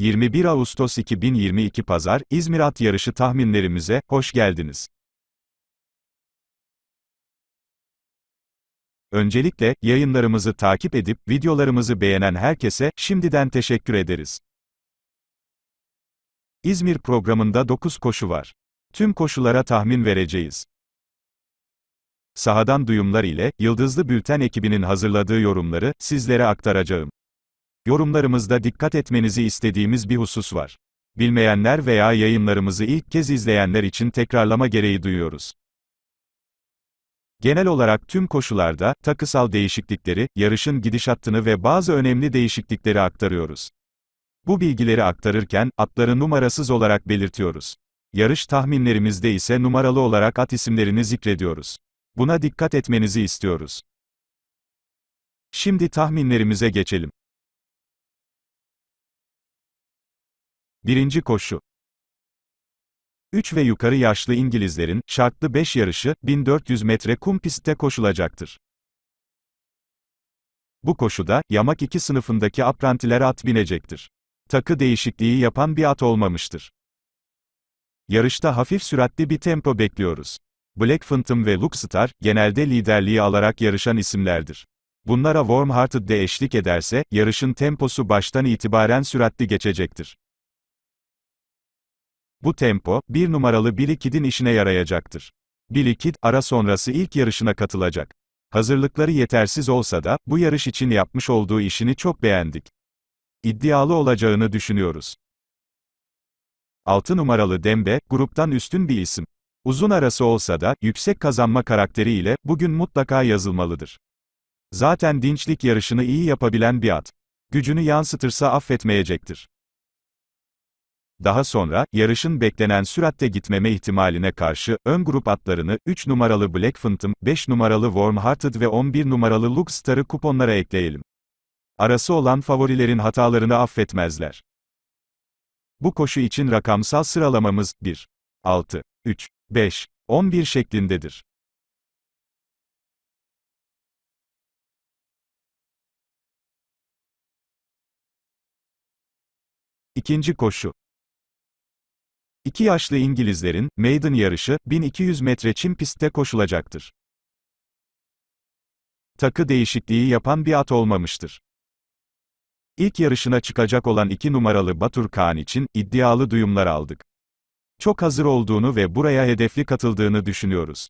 21 Ağustos 2022 Pazar, İzmir At Yarışı tahminlerimize, hoş geldiniz. Öncelikle, yayınlarımızı takip edip, videolarımızı beğenen herkese, şimdiden teşekkür ederiz. İzmir programında 9 koşu var. Tüm koşulara tahmin vereceğiz. Sahadan duyumlar ile, Yıldızlı Bülten ekibinin hazırladığı yorumları, sizlere aktaracağım. Yorumlarımızda dikkat etmenizi istediğimiz bir husus var. Bilmeyenler veya yayınlarımızı ilk kez izleyenler için tekrarlama gereği duyuyoruz. Genel olarak tüm koşularda, takısal değişiklikleri, yarışın gidişatını ve bazı önemli değişiklikleri aktarıyoruz. Bu bilgileri aktarırken, atları numarasız olarak belirtiyoruz. Yarış tahminlerimizde ise numaralı olarak at isimlerini zikrediyoruz. Buna dikkat etmenizi istiyoruz. Şimdi tahminlerimize geçelim. Birinci koşu 3 ve yukarı yaşlı İngilizlerin, şartlı 5 yarışı, 1400 metre kum pistte koşulacaktır. Bu koşuda, yamak 2 sınıfındaki aprantiler at binecektir. Takı değişikliği yapan bir at olmamıştır. Yarışta hafif süratli bir tempo bekliyoruz. Black Phantom ve Luke Star, genelde liderliği alarak yarışan isimlerdir. Bunlara Warm Hearted de eşlik ederse, yarışın temposu baştan itibaren süratli geçecektir. Bu tempo, bir numaralı Bilikid'in işine yarayacaktır. Bilikid, ara sonrası ilk yarışına katılacak. Hazırlıkları yetersiz olsa da, bu yarış için yapmış olduğu işini çok beğendik. İddialı olacağını düşünüyoruz. 6 numaralı Dembe, gruptan üstün bir isim. Uzun arası olsa da, yüksek kazanma karakteriyle, bugün mutlaka yazılmalıdır. Zaten dinçlik yarışını iyi yapabilen bir at. Gücünü yansıtırsa affetmeyecektir. Daha sonra, yarışın beklenen süratte gitmeme ihtimaline karşı, ön grup atlarını, 3 numaralı Black Phantom, 5 numaralı Warm Hearted ve 11 numaralı Luke Star'ı kuponlara ekleyelim. Arası olan favorilerin hatalarını affetmezler. Bu koşu için rakamsal sıralamamız, 1, 6, 3, 5, 11 şeklindedir. İkinci koşu. İki yaşlı İngilizlerin, Maiden yarışı, 1200 metre çim pistte koşulacaktır. Takı değişikliği yapan bir at olmamıştır. İlk yarışına çıkacak olan iki numaralı Batur Kaan için, iddialı duyumlar aldık. Çok hazır olduğunu ve buraya hedefli katıldığını düşünüyoruz.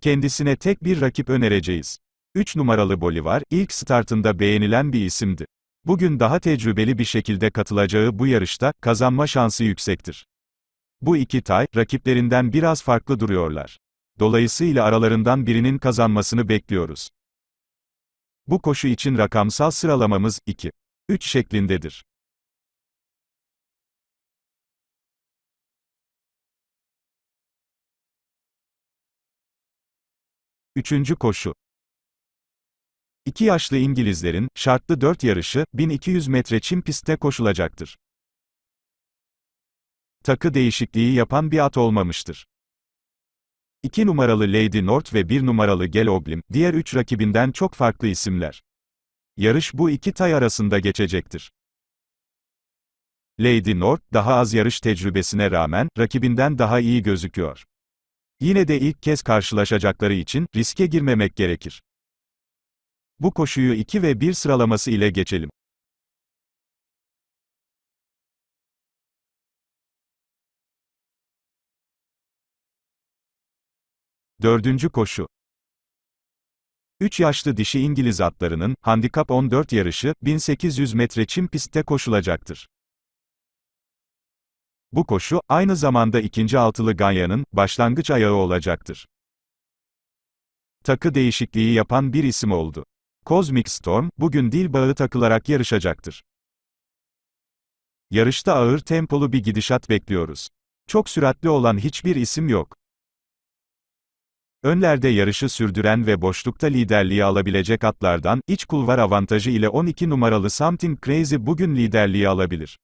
Kendisine tek bir rakip önereceğiz. 3 numaralı Bolivar, ilk startında beğenilen bir isimdi. Bugün daha tecrübeli bir şekilde katılacağı bu yarışta, kazanma şansı yüksektir. Bu iki tay, rakiplerinden biraz farklı duruyorlar. Dolayısıyla aralarından birinin kazanmasını bekliyoruz. Bu koşu için rakamsal sıralamamız 2, 3 şeklindedir. Üçüncü koşu. İki yaşlı İngilizlerin, şartlı 4 yarışı, 1200 metre çim pistte koşulacaktır. Takı değişikliği yapan bir at olmamıştır. 2 numaralı Lady North ve 1 numaralı Gel Oblim, diğer 3 rakibinden çok farklı isimler. Yarış bu iki tay arasında geçecektir. Lady North, daha az yarış tecrübesine rağmen, rakibinden daha iyi gözüküyor. Yine de ilk kez karşılaşacakları için, riske girmemek gerekir. Bu koşuyu 2 ve 1 sıralaması ile geçelim. Dördüncü koşu. 3 yaşlı dişi İngiliz atlarının, Handikap 14 yarışı, 1800 metre çim pistte koşulacaktır. Bu koşu, aynı zamanda ikinci altılı Ganya'nın, başlangıç ayağı olacaktır. Takı değişikliği yapan bir isim oldu. Cosmic Storm, bugün dil bağı takılarak yarışacaktır. Yarışta ağır tempolu bir gidişat bekliyoruz. Çok süratli olan hiçbir isim yok. Önlerde yarışı sürdüren ve boşlukta liderliği alabilecek atlardan, iç kulvar avantajı ile 12 numaralı Something Crazy bugün liderliği alabilir.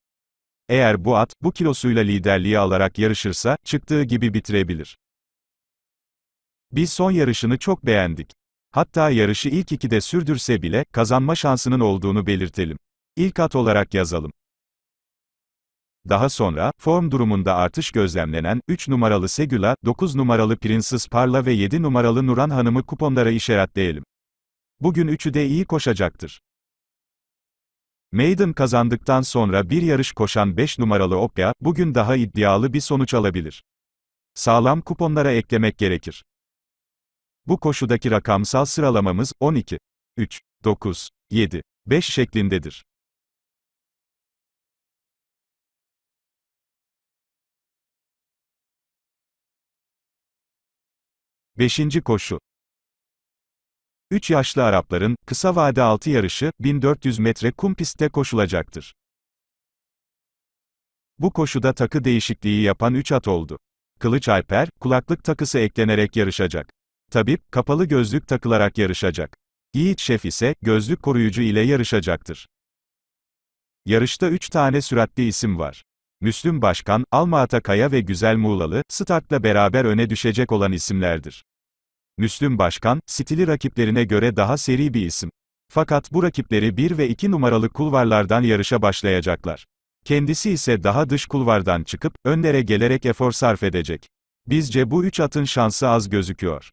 Eğer bu at, bu kilosuyla liderliği alarak yarışırsa, çıktığı gibi bitirebilir. Biz son yarışını çok beğendik. Hatta yarışı ilk ikide sürdürse bile, kazanma şansının olduğunu belirtelim. İlk at olarak yazalım. Daha sonra, form durumunda artış gözlemlenen, 3 numaralı Segula, 9 numaralı Prinses Parla ve 7 numaralı Nuran Hanım'ı kuponlara işaretleyelim. Bugün üçü de iyi koşacaktır. Maiden kazandıktan sonra bir yarış koşan 5 numaralı Opya, bugün daha iddialı bir sonuç alabilir. Sağlam kuponlara eklemek gerekir. Bu koşudaki rakamsal sıralamamız 12, 3, 9, 7, 5 şeklindedir. Beşinci koşu 3 yaşlı Arapların, kısa vade altı yarışı, 1400 metre kum pistte koşulacaktır. Bu koşuda takı değişikliği yapan 3 at oldu. Kılıç Alper, kulaklık takısı eklenerek yarışacak. Tabip, kapalı gözlük takılarak yarışacak. Yiğit Şef ise, gözlük koruyucu ile yarışacaktır. Yarışta 3 tane süratli isim var. Müslüm Başkan, Alma Atakaya ve Güzel Muğlalı, startla beraber öne düşecek olan isimlerdir. Müslüm Başkan, stili rakiplerine göre daha seri bir isim. Fakat bu rakipleri 1 ve 2 numaralı kulvarlardan yarışa başlayacaklar. Kendisi ise daha dış kulvardan çıkıp, önlere gelerek efor sarf edecek. Bizce bu üç atın şansı az gözüküyor.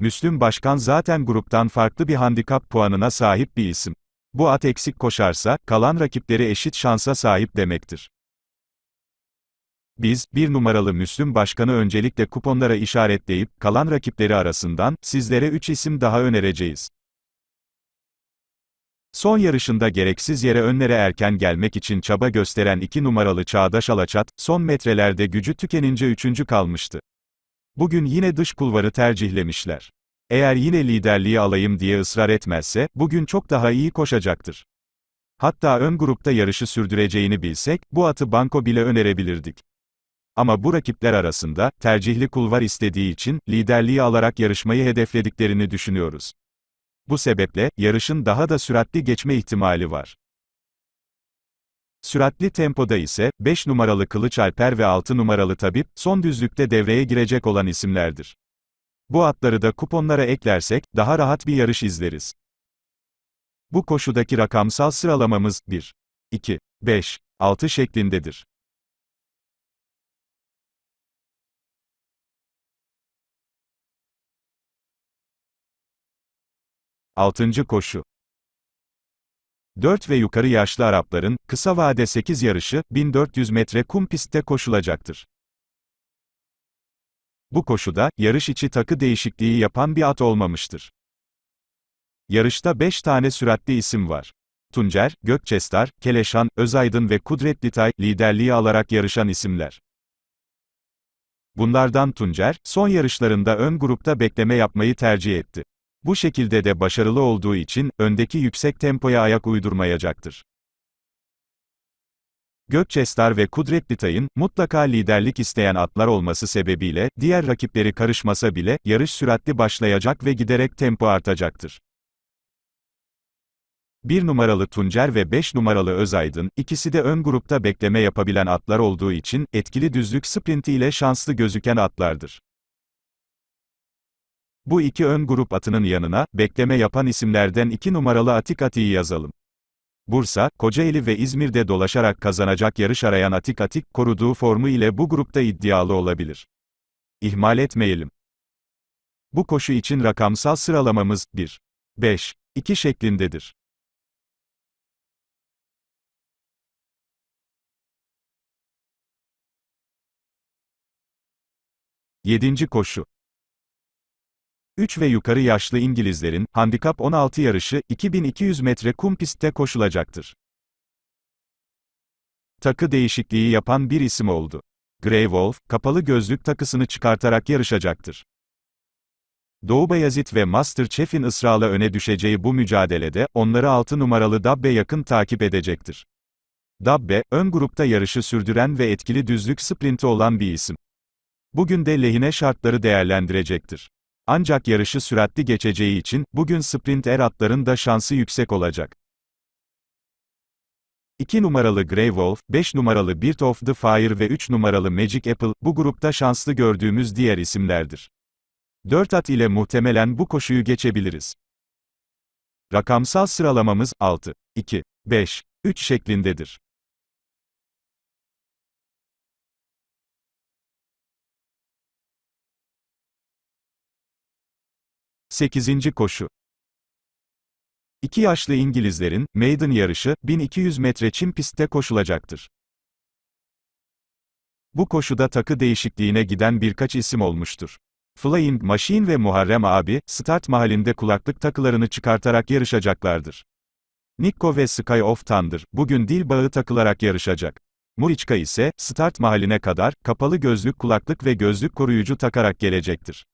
Müslüm Başkan zaten gruptan farklı bir handikap puanına sahip bir isim. Bu at eksik koşarsa, kalan rakipleri eşit şansa sahip demektir. Biz, bir numaralı Müslüm Başkan'ı öncelikle kuponlara işaretleyip, kalan rakipleri arasından, sizlere 3 isim daha önereceğiz. Son yarışında gereksiz yere önlere erken gelmek için çaba gösteren 2 numaralı Çağdaş Alaçat, son metrelerde gücü tükenince 3. kalmıştı. Bugün yine dış kulvarı tercihlemişler. Eğer yine liderliği alayım diye ısrar etmezse, bugün çok daha iyi koşacaktır. Hatta ön grupta yarışı sürdüreceğini bilsek, bu atı banko bile önerebilirdik. Ama bu rakipler arasında, tercihli kulvar istediği için, liderliği alarak yarışmayı hedeflediklerini düşünüyoruz. Bu sebeple, yarışın daha da süratli geçme ihtimali var. Süratli tempoda ise, 5 numaralı Kılıç Alper ve 6 numaralı Tabip, son düzlükte devreye girecek olan isimlerdir. Bu atları da kuponlara eklersek, daha rahat bir yarış izleriz. Bu koşudaki rakamsal sıralamamız, 1, 2, 5, 6 şeklindedir. Altıncı koşu 4 ve yukarı yaşlı Arapların, kısa vade 8 yarışı, 1400 metre kum pistte koşulacaktır. Bu koşuda, yarış içi takı değişikliği yapan bir at olmamıştır. Yarışta 5 tane süratli isim var. Tuncer, Gökçestar, Keleşan, Özaydın ve Kudretli Tay, liderliği alarak yarışan isimler. Bunlardan Tuncer, son yarışlarında ön grupta bekleme yapmayı tercih etti. Bu şekilde de başarılı olduğu için, öndeki yüksek tempoya ayak uydurmayacaktır. Gökçestar ve Kudretli Bitay'ın, mutlaka liderlik isteyen atlar olması sebebiyle, diğer rakipleri karışmasa bile, yarış süratli başlayacak ve giderek tempo artacaktır. 1 numaralı Tuncer ve 5 numaralı Özaydın, ikisi de ön grupta bekleme yapabilen atlar olduğu için, etkili düzlük sprinti ile şanslı gözüken atlardır. Bu iki ön grup atının yanına, bekleme yapan isimlerden iki numaralı Atik Atik'i yazalım. Bursa, Kocaeli ve İzmir'de dolaşarak kazanacak yarış arayan Atik Atik, koruduğu formu ile bu grupta iddialı olabilir. İhmal etmeyelim. Bu koşu için rakamsal sıralamamız, 1, 5, 2 şeklindedir. Yedinci koşu 3 ve yukarı yaşlı İngilizlerin, handikap 16 yarışı, 2200 metre kum pistte koşulacaktır. Takı değişikliği yapan bir isim oldu. Grey Wolf, kapalı gözlük takısını çıkartarak yarışacaktır. Doğu Bayazit ve Master Chef'in ısrarla öne düşeceği bu mücadelede, onları 6 numaralı Dabbe yakın takip edecektir. Dabbe, ön grupta yarışı sürdüren ve etkili düzlük sprinti olan bir isim. Bugün de lehine şartları değerlendirecektir. Ancak yarışı süratli geçeceği için, bugün sprint er atların da şansı yüksek olacak. 2 numaralı Grey Wolf, 5 numaralı Beat of the Fire ve 3 numaralı Magic Apple, bu grupta şanslı gördüğümüz diğer isimlerdir. 4 at ile muhtemelen bu koşuyu geçebiliriz. Rakamsal sıralamamız, 6, 2, 5, 3 şeklindedir. 8. koşu İki yaşlı İngilizlerin, maiden yarışı, 1200 metre çim pistte koşulacaktır. Bu koşuda takı değişikliğine giden birkaç isim olmuştur. Flying Machine ve Muharrem abi, start mahallinde kulaklık takılarını çıkartarak yarışacaklardır. Nikko ve Sky of Thunder, bugün dil bağı takılarak yarışacak. Muriçka ise, start mahalline kadar, kapalı gözlük kulaklık ve gözlük koruyucu takarak gelecektir.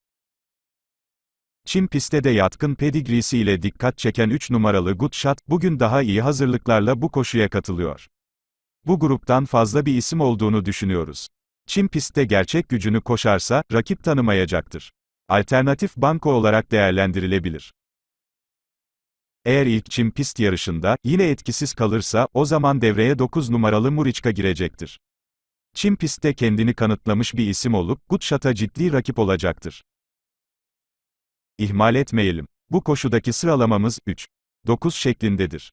Çin piste de yatkın pedigrisiyle dikkat çeken 3 numaralı Gutschat, bugün daha iyi hazırlıklarla bu koşuya katılıyor. Bu gruptan fazla bir isim olduğunu düşünüyoruz. Çin pistte gerçek gücünü koşarsa, rakip tanımayacaktır. Alternatif banko olarak değerlendirilebilir. Eğer ilk Çin pist yarışında, yine etkisiz kalırsa, o zaman devreye 9 numaralı Muriçka girecektir. Çin pistte kendini kanıtlamış bir isim olup, Gutschat'a ciddi rakip olacaktır ihmal etmeyelim. Bu koşudaki sıralamamız 3, 9 şeklindedir.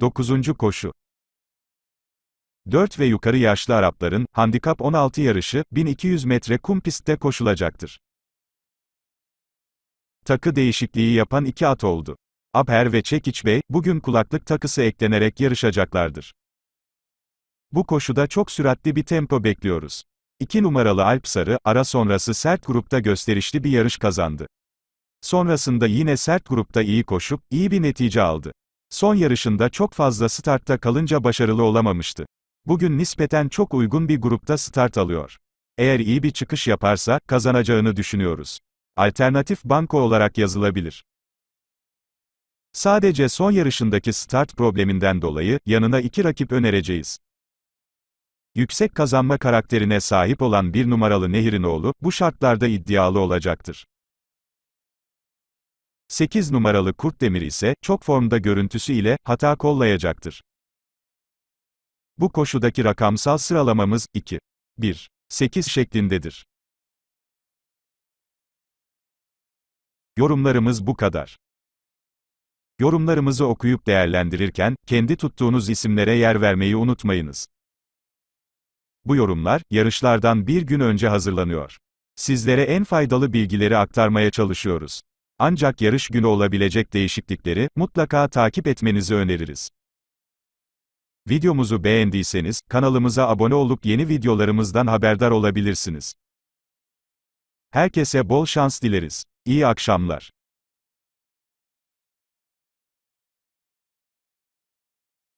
Dokuzuncu koşu 4 ve yukarı yaşlı Arapların, handikap 16 yarışı, 1200 metre kum pistte koşulacaktır. Takı değişikliği yapan iki at oldu. Abher ve Çekiç Bey, bugün kulaklık takısı eklenerek yarışacaklardır. Bu koşuda çok süratli bir tempo bekliyoruz. 2 numaralı Alp Sarı, ara sonrası sert grupta gösterişli bir yarış kazandı. Sonrasında yine sert grupta iyi koşup, iyi bir netice aldı. Son yarışında çok fazla startta kalınca başarılı olamamıştı. Bugün nispeten çok uygun bir grupta start alıyor. Eğer iyi bir çıkış yaparsa, kazanacağını düşünüyoruz. Alternatif banko olarak yazılabilir. Sadece son yarışındaki start probleminden dolayı, yanına iki rakip önereceğiz. Yüksek kazanma karakterine sahip olan bir numaralı Nehir'in oğlu, bu şartlarda iddialı olacaktır. 8 numaralı Kurt Demir ise, çok formda görüntüsü ile, hata kollayacaktır. Bu koşudaki rakamsal sıralamamız, 2. 1. 8 şeklindedir. Yorumlarımız bu kadar. Yorumlarımızı okuyup değerlendirirken, kendi tuttuğunuz isimlere yer vermeyi unutmayınız. Bu yorumlar, yarışlardan bir gün önce hazırlanıyor. Sizlere en faydalı bilgileri aktarmaya çalışıyoruz. Ancak yarış günü olabilecek değişiklikleri, mutlaka takip etmenizi öneririz. Videomuzu beğendiyseniz, kanalımıza abone olup yeni videolarımızdan haberdar olabilirsiniz. Herkese bol şans dileriz. İyi akşamlar.